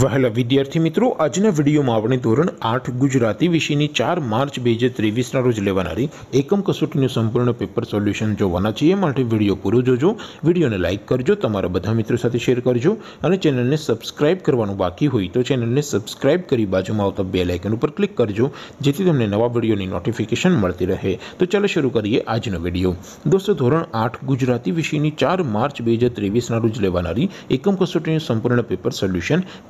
વહેલા વીડિયો આવી મિત્રો આજના વિડિયોમાં આપણે ધોરણ 8 ગુજરાતી વિષયની 4 માર્ચ 2023 ના રોજ લેવાણારી એકમ કસોટીનું સંપૂર્ણ પેપર સોલ્યુશન જો વન છે એ મલ્ટી વિડિયો પૂરું જોજો વિડિયોને લાઈક કરજો તમારા બધા મિત્રો સાથે શેર કરજો અને ચેનલને સબ્સ્ક્રાઇબ કરવાનું બાકી હોય તો ચેનલને સબ્સ્ક્રાઇબ કરી બાજુમાં આવતો બેલ આઇકન ઉપર ક્લિક કરજો જેથી તમને નવા વિડિયોની નોટિફિકેશન મળતી રહે તો ચાલો શરૂ કરીએ આજનો વિડિયો દોસ્તો ધોરણ 8 ગુજરાતી વિષયની 4 માર્ચ 2023 ના રોજ લેવાણારી એકમ કસોટીનું સંપૂર્ણ પેપર સોલ્યુશન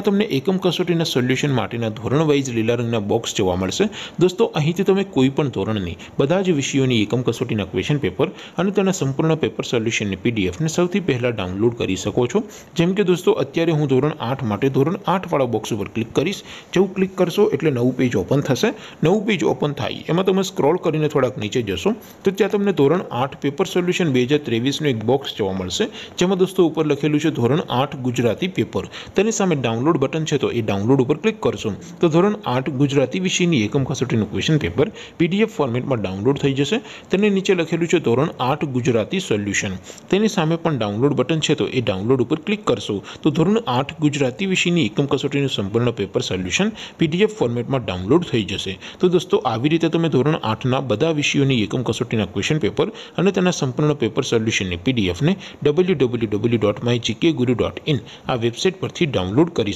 તો ત્યાં તમને એકમ કસોટીના સોલ્યુશન માટેના ધોરણ વાઇઝ લીલા રંગના બોક્સ જોવા મળશે દોસ્તો અહીંથી તમે કોઈ પણ ધોરણની બધા જ વિષયોની એકમ કસોટીના ક્વેશ્ચન પેપર અને તેના સંપૂર્ણ પેપર સોલ્યુશનની પીડીએફને સૌથી પહેલાં ડાઉનલોડ કરી શકો છો જેમ કે દોસ્તો અત્યારે હું ધોરણ આઠ માટે ધોરણ આઠવાળા બોક્સ ઉપર ક્લિક કરીશ જેવું ક્લિક કરશો એટલે નવું પેજ ઓપન થશે નવું પેજ ઓપન થાય એમાં તમે સ્ક્રોલ કરીને થોડાક નીચે જશો તો ત્યાં તમને ધોરણ આઠ પેપર સોલ્યુશન બે હજાર ત્રેવીસનું એક બોક્સ જોવા મળશે જેમાં દોસ્તો ઉપર લખેલું છે ધોરણ આઠ ગુજરાતી પેપર તેની સામે ડાઉનલોડ બટન છે તો એ ડાઉનલોડ ઉપર ક્લિક કરશું તો ધોરણ 8 ગુજરાતી વિષયની એકમ કસોટીનું ક્વેશ્ચન પેપર પીડીએફ ફોર્મેટમાં ડાઉનલોડ થઈ જશે તેની નીચે લખેલું છે ધોરણ 8 ગુજરાતી સોલ્યુશન તેની સામે પણ ડાઉનલોડ બટન છે તો એ ડાઉનલોડ ઉપર ક્લિક કરશું તો ધોરણ 8 ગુજરાતી વિષયની એકમ કસોટીનું સંપૂર્ણ પેપર સોલ્યુશન પીડીએફ ફોર્મેટમાં ડાઉનલોડ થઈ જશે તો દોસ્તો આવી રીતે તમે ધોરણ 8 ના બધા વિષયોની એકમ કસોટીના ક્વેશ્ચન પેપર અને તેના સંપૂર્ણ પેપર સોલ્યુશનની પીડીએફ ને www.mygkguru.in આ વેબસાઈટ પરથી ડાઉનલોડ કરી